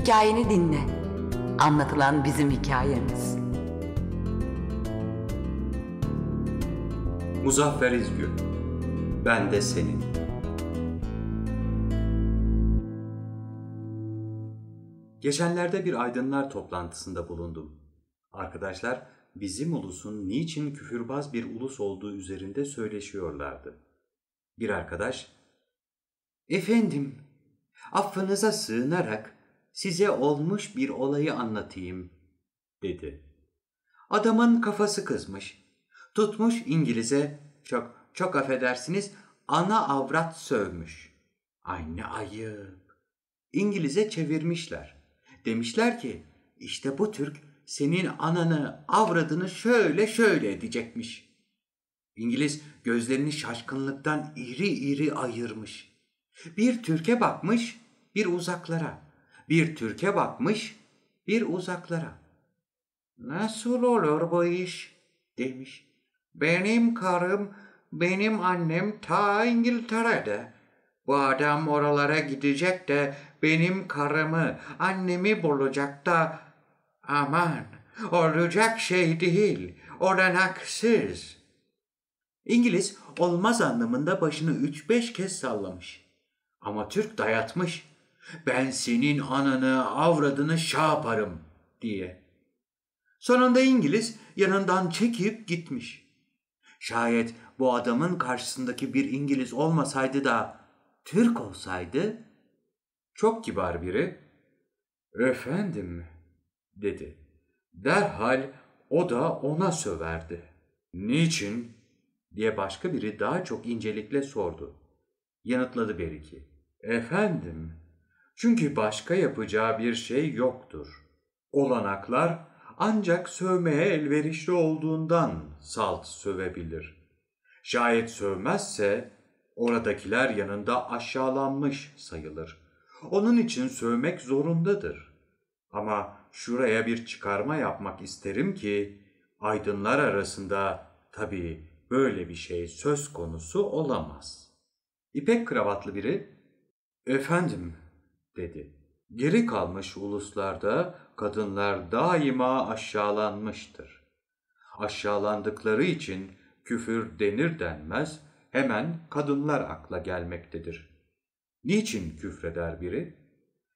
Hikayeni dinle. Anlatılan bizim hikayemiz. Muzaffer İzgün. Ben de senin. Geçenlerde bir aydınlar toplantısında bulundum. Arkadaşlar bizim ulusun niçin küfürbaz bir ulus olduğu üzerinde söyleşiyorlardı. Bir arkadaş, Efendim, affınıza sığınarak size olmuş bir olayı anlatayım, dedi. Adamın kafası kızmış. Tutmuş İngiliz'e, çok, çok affedersiniz, ana avrat sövmüş. Ay ne ayıp. İngiliz'e çevirmişler. Demişler ki, işte bu Türk senin ananı, avradını şöyle şöyle edecekmiş. İngiliz gözlerini şaşkınlıktan iri iri ayırmış. Bir Türk'e bakmış, bir uzaklara. Bir Türk'e bakmış, bir uzaklara. Nasıl olur bu iş? demiş. Benim karım, benim annem ta İngiltere'de. Bu adam oralara gidecek de benim karımı, annemi bulacak da aman olacak şey değil, olanaksız. İngiliz olmaz anlamında başını üç beş kez sallamış. Ama Türk dayatmış ben senin ananı avradını şaparım diye. Sonunda İngiliz yanından çekip gitmiş. Şayet bu adamın karşısındaki bir İngiliz olmasaydı da Türk olsaydı, çok kibar biri, efendim dedi. Derhal o da ona söverdi. Niçin? diye başka biri daha çok incelikle sordu. Yanıtladı Beriki. Efendim çünkü başka yapacağı bir şey yoktur. Olanaklar ancak sövmeye elverişli olduğundan salt sövebilir. Şayet sövmezse oradakiler yanında aşağılanmış sayılır. Onun için sövmek zorundadır. Ama şuraya bir çıkarma yapmak isterim ki aydınlar arasında tabii böyle bir şey söz konusu olamaz. İpek kravatlı biri, efendim dedi. Geri kalmış uluslarda kadınlar daima aşağılanmıştır. Aşağılandıkları için küfür denir denmez hemen kadınlar akla gelmektedir. Niçin küfreder biri?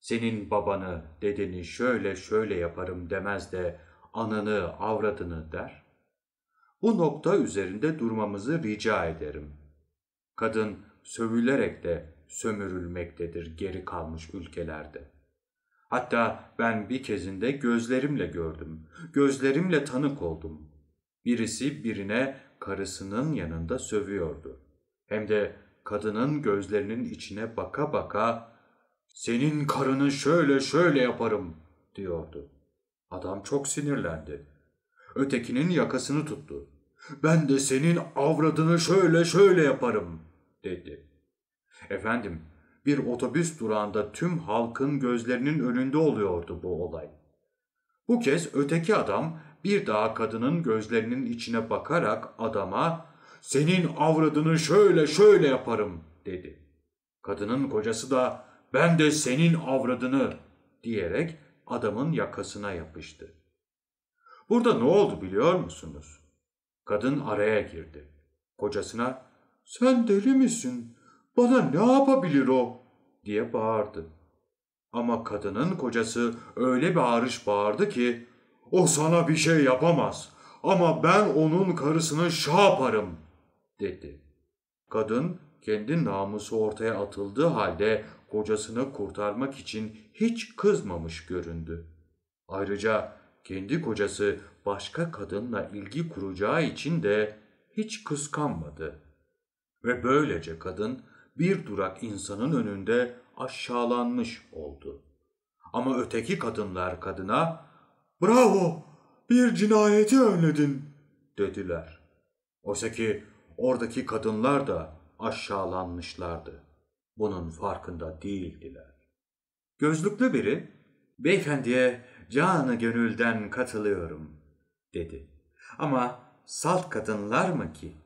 Senin babanı, dedeni şöyle şöyle yaparım demez de ananı, avradını der. Bu nokta üzerinde durmamızı rica ederim. Kadın sövülerek de sömürülmektedir geri kalmış ülkelerde. Hatta ben bir kezinde gözlerimle gördüm, gözlerimle tanık oldum. Birisi birine karısının yanında sövüyordu. Hem de kadının gözlerinin içine baka baka ''Senin karını şöyle şöyle yaparım.'' diyordu. Adam çok sinirlendi. Ötekinin yakasını tuttu. ''Ben de senin avradını şöyle şöyle yaparım.'' dedi. Efendim, bir otobüs durağında tüm halkın gözlerinin önünde oluyordu bu olay. Bu kez öteki adam bir daha kadının gözlerinin içine bakarak adama ''Senin avradını şöyle şöyle yaparım.'' dedi. Kadının kocası da ''Ben de senin avradını.'' diyerek adamın yakasına yapıştı. Burada ne oldu biliyor musunuz? Kadın araya girdi. Kocasına ''Sen deli misin?'' Bana ne yapabilir o? diye bağırdı. Ama kadının kocası öyle bir ağrış bağırdı ki o sana bir şey yapamaz ama ben onun karısını şaparım dedi. Kadın kendi namusu ortaya atıldığı halde kocasını kurtarmak için hiç kızmamış göründü. Ayrıca kendi kocası başka kadınla ilgi kuracağı için de hiç kıskanmadı. Ve böylece kadın bir durak insanın önünde aşağılanmış oldu. Ama öteki kadınlar kadına ''Bravo, bir cinayeti önledin.'' dediler. Oysa ki oradaki kadınlar da aşağılanmışlardı. Bunun farkında değildiler. Gözlüklü biri, ''Beyefendiye canı gönülden katılıyorum.'' dedi. Ama salt kadınlar mı ki?''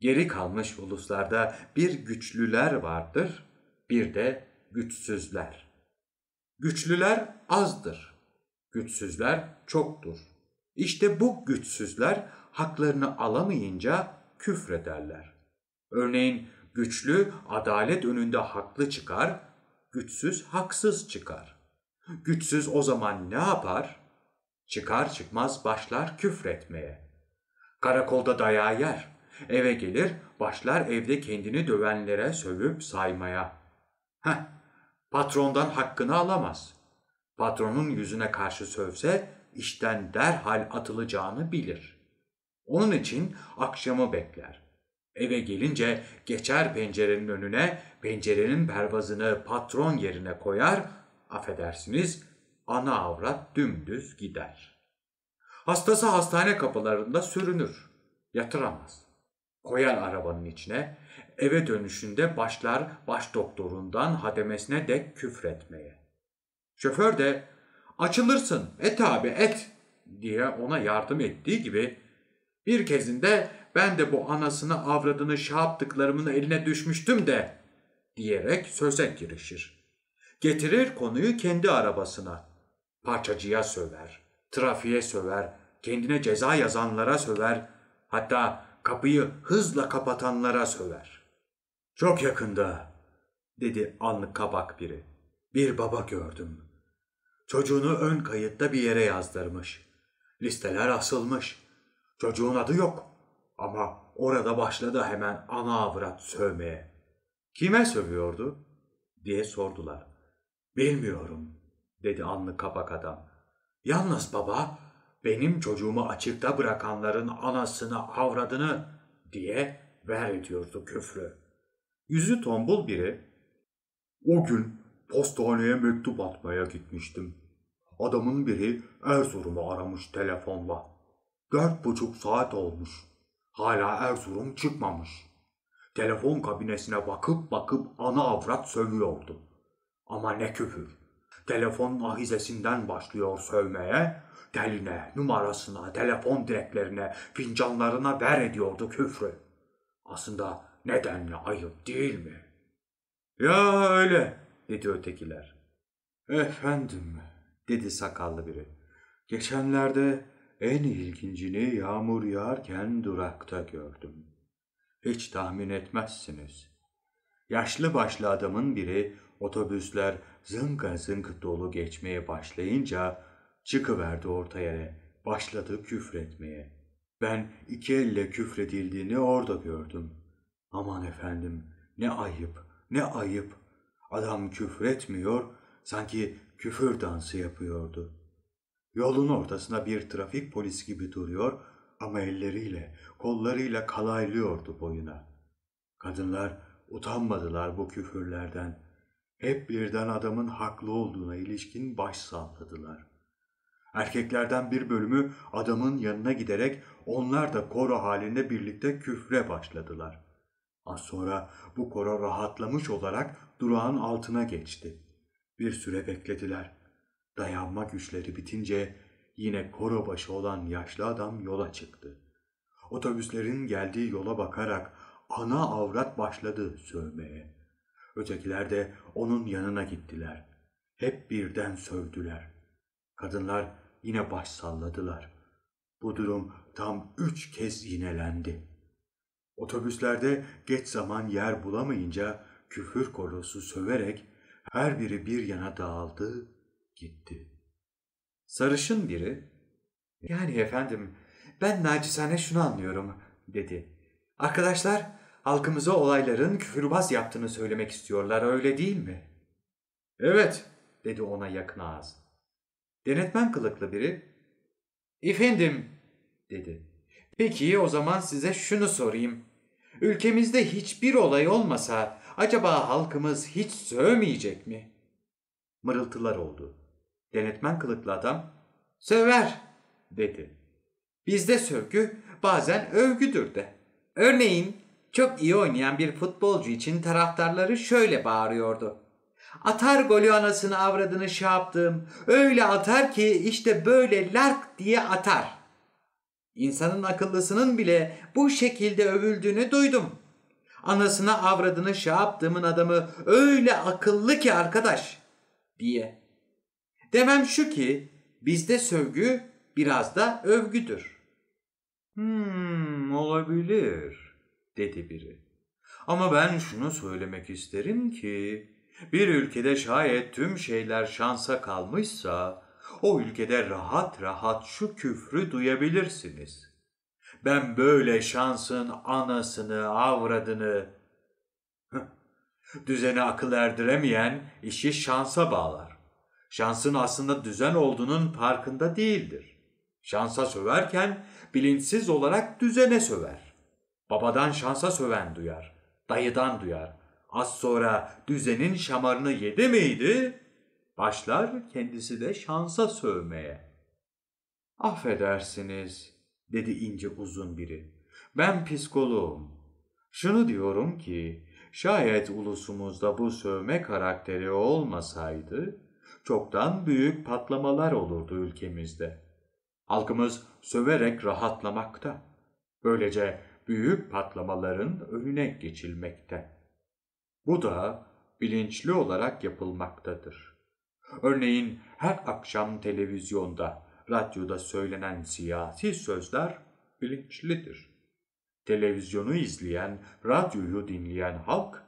Geri kalmış uluslarda bir güçlüler vardır, bir de güçsüzler. Güçlüler azdır, güçsüzler çoktur. İşte bu güçsüzler haklarını alamayınca küfrederler. Örneğin güçlü adalet önünde haklı çıkar, güçsüz haksız çıkar. Güçsüz o zaman ne yapar? Çıkar çıkmaz başlar küfretmeye. Karakolda dayağı yer. Eve gelir, başlar evde kendini dövenlere sövüp saymaya. Heh, patrondan hakkını alamaz. Patronun yüzüne karşı sövse işten derhal atılacağını bilir. Onun için akşamı bekler. Eve gelince geçer pencerenin önüne, pencerenin pervazını patron yerine koyar, affedersiniz ana avrat dümdüz gider. Hastası hastane kapılarında sürünür, yatıramaz. Koyan arabanın içine. Eve dönüşünde başlar baş doktorundan hademesine dek küfretmeye. Şoför de açılırsın et abi et diye ona yardım ettiği gibi bir kezinde ben de bu anasını avradını şaptıklarımın eline düşmüştüm de diyerek söze girişir. Getirir konuyu kendi arabasına. Parçacıya söver, trafiğe söver, kendine ceza yazanlara söver, hatta kapıyı hızla kapatanlara söver. Çok yakında, dedi anlık kabak biri. Bir baba gördüm. Çocuğunu ön kayıtta bir yere yazdırmış. Listeler asılmış. Çocuğun adı yok. Ama orada başladı hemen ana avrat sövmeye. Kime sövüyordu? diye sordular. Bilmiyorum, dedi anlı kabak adam. Yalnız baba, benim çocuğumu açıkta bırakanların anasını avradını diye ver ediyordu küfrü. Yüzü tombul biri, o gün postaneye mektup atmaya gitmiştim. Adamın biri Erzurum'u aramış telefonla. Dört buçuk saat olmuş. Hala Erzurum çıkmamış. Telefon kabinesine bakıp bakıp ana avrat sövüyordu. Ama ne küfür telefon ahizesinden başlıyor sövmeye, deline, numarasına, telefon direklerine, fincanlarına ver ediyordu küfrü. Aslında nedenle ayıp değil mi? Ya öyle, dedi ötekiler. Efendim, dedi sakallı biri. Geçenlerde en ilgincini yağmur yağarken durakta gördüm. Hiç tahmin etmezsiniz. Yaşlı başlı adamın biri otobüsler Zınk zınk dolu geçmeye başlayınca çıkıverdi ortaya başladı küfretmeye. Ben iki elle küfredildiğini orada gördüm. Aman efendim ne ayıp ne ayıp. Adam küfretmiyor sanki küfür dansı yapıyordu. Yolun ortasına bir trafik polis gibi duruyor ama elleriyle, kollarıyla kalaylıyordu boyuna. Kadınlar utanmadılar bu küfürlerden hep birden adamın haklı olduğuna ilişkin baş salladılar. Erkeklerden bir bölümü adamın yanına giderek onlar da koro halinde birlikte küfre başladılar. Az sonra bu koro rahatlamış olarak durağın altına geçti. Bir süre beklediler. Dayanma güçleri bitince yine koro başı olan yaşlı adam yola çıktı. Otobüslerin geldiği yola bakarak ana avrat başladı sövmeye.'' Ötekiler de onun yanına gittiler. Hep birden sövdüler. Kadınlar yine baş salladılar. Bu durum tam üç kez yinelendi. Otobüslerde geç zaman yer bulamayınca küfür korusu söverek her biri bir yana dağıldı, gitti. Sarışın biri, ''Yani efendim, ben nacizane şunu anlıyorum.'' dedi. ''Arkadaşlar, halkımıza olayların küfürbaz yaptığını söylemek istiyorlar öyle değil mi? Evet dedi ona yakın ağız. Denetmen kılıklı biri efendim dedi. Peki o zaman size şunu sorayım. Ülkemizde hiçbir olay olmasa acaba halkımız hiç sövmeyecek mi? Mırıltılar oldu. Denetmen kılıklı adam söver dedi. Bizde sövgü bazen övgüdür de. Örneğin çok iyi oynayan bir futbolcu için taraftarları şöyle bağırıyordu. Atar golü anasını avradını şey yaptım. Öyle atar ki işte böyle lark diye atar. İnsanın akıllısının bile bu şekilde övüldüğünü duydum. Anasına avradını şey yaptığımın adamı öyle akıllı ki arkadaş diye. Demem şu ki bizde sövgü biraz da övgüdür. Hmm olabilir.'' dedi biri. Ama ben şunu söylemek isterim ki bir ülkede şayet tüm şeyler şansa kalmışsa o ülkede rahat rahat şu küfrü duyabilirsiniz. Ben böyle şansın anasını, avradını düzene akıl erdiremeyen işi şansa bağlar. Şansın aslında düzen olduğunun farkında değildir. Şansa söverken bilinçsiz olarak düzene söver. Babadan şansa söven duyar, dayıdan duyar. Az sonra düzenin şamarını yedi miydi? Başlar kendisi de şansa sövmeye. Affedersiniz, dedi ince uzun biri. Ben psikoloğum. Şunu diyorum ki, şayet ulusumuzda bu sövme karakteri olmasaydı, çoktan büyük patlamalar olurdu ülkemizde. Halkımız söverek rahatlamakta. Böylece büyük patlamaların önüne geçilmekte. Bu da bilinçli olarak yapılmaktadır. Örneğin her akşam televizyonda, radyoda söylenen siyasi sözler bilinçlidir. Televizyonu izleyen, radyoyu dinleyen halk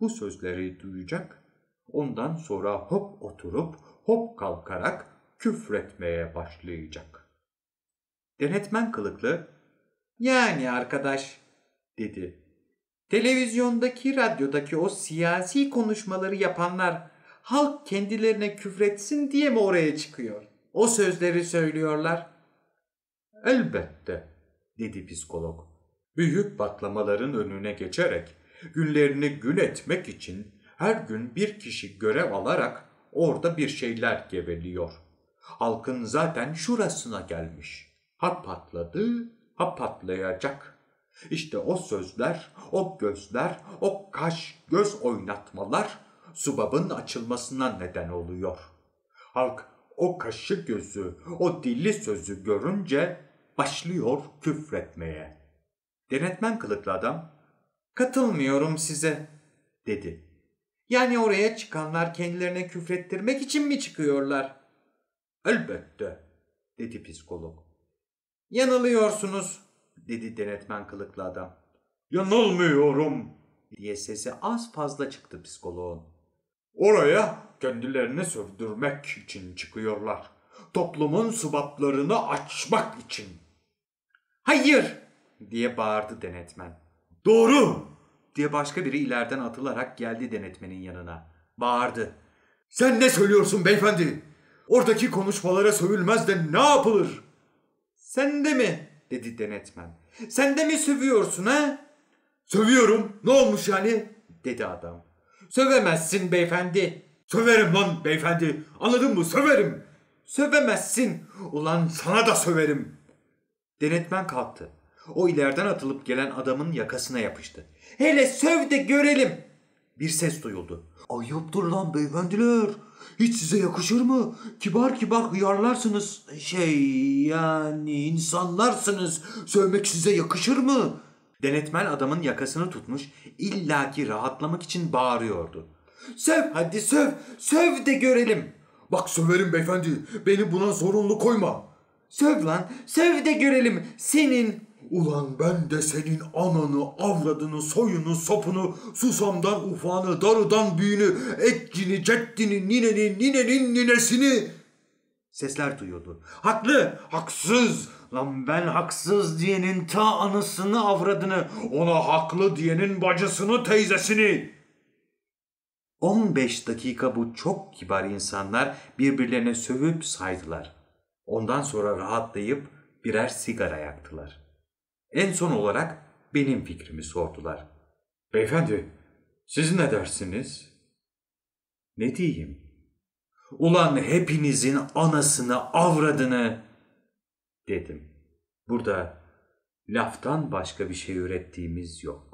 bu sözleri duyacak, ondan sonra hop oturup hop kalkarak küfretmeye başlayacak. Denetmen kılıklı yani arkadaş dedi. Televizyondaki, radyodaki o siyasi konuşmaları yapanlar halk kendilerine küfretsin diye mi oraya çıkıyor? O sözleri söylüyorlar. Elbette dedi psikolog. Büyük patlamaların önüne geçerek günlerini gün etmek için her gün bir kişi görev alarak orada bir şeyler geveliyor. Halkın zaten şurasına gelmiş. Ha patladı, ha patlayacak. İşte o sözler, o gözler, o kaş göz oynatmalar subabın açılmasına neden oluyor. Halk o kaşı gözü, o dilli sözü görünce başlıyor küfretmeye. Denetmen kılıklı adam, katılmıyorum size dedi. Yani oraya çıkanlar kendilerine küfrettirmek için mi çıkıyorlar? Elbette dedi psikolog. Yanılıyorsunuz dedi denetmen kılıklı adam. Yanılmıyorum diye sesi az fazla çıktı psikoloğun. Oraya kendilerini sövdürmek için çıkıyorlar. Toplumun subaplarını açmak için. Hayır diye bağırdı denetmen. Doğru diye başka biri ileriden atılarak geldi denetmenin yanına. Bağırdı. Sen ne söylüyorsun beyefendi? Oradaki konuşmalara sövülmez de ne yapılır? Sen de mi? dedi denetmen. Sen de mi sövüyorsun ha? Sövüyorum. Ne olmuş yani? dedi adam. Sövemezsin beyefendi. Söverim lan beyefendi. Anladın mı? Söverim. Sövemezsin. Ulan sana da söverim. Denetmen kalktı. O ileriden atılıp gelen adamın yakasına yapıştı. Hele söv de görelim. Bir ses duyuldu. Ayıptır lan beyefendiler. Hiç size yakışır mı? Kibar kibar hıyarlarsınız. Şey yani insanlarsınız. Sövmek size yakışır mı? Denetmen adamın yakasını tutmuş illaki rahatlamak için bağırıyordu. Söv hadi söv. Söv de görelim. Bak söverim beyefendi. Beni buna zorunlu koyma. Söv lan. Söv de görelim. Senin Ulan ben de senin ananı, avradını, soyunu, sopunu, susamdan ufanı, darıdan büyünü, etcini, ceddini, nineni, ninenin ninesini... Sesler duyuyordu. Haklı, haksız. Lan ben haksız diyenin ta anısını, avradını, ona haklı diyenin bacısını, teyzesini. 15 dakika bu çok kibar insanlar birbirlerine sövüp saydılar. Ondan sonra rahatlayıp birer sigara yaktılar.'' En son olarak benim fikrimi sordular. Beyefendi, siz ne dersiniz? Ne diyeyim? Ulan hepinizin anasını, avradını dedim. Burada laftan başka bir şey ürettiğimiz yok.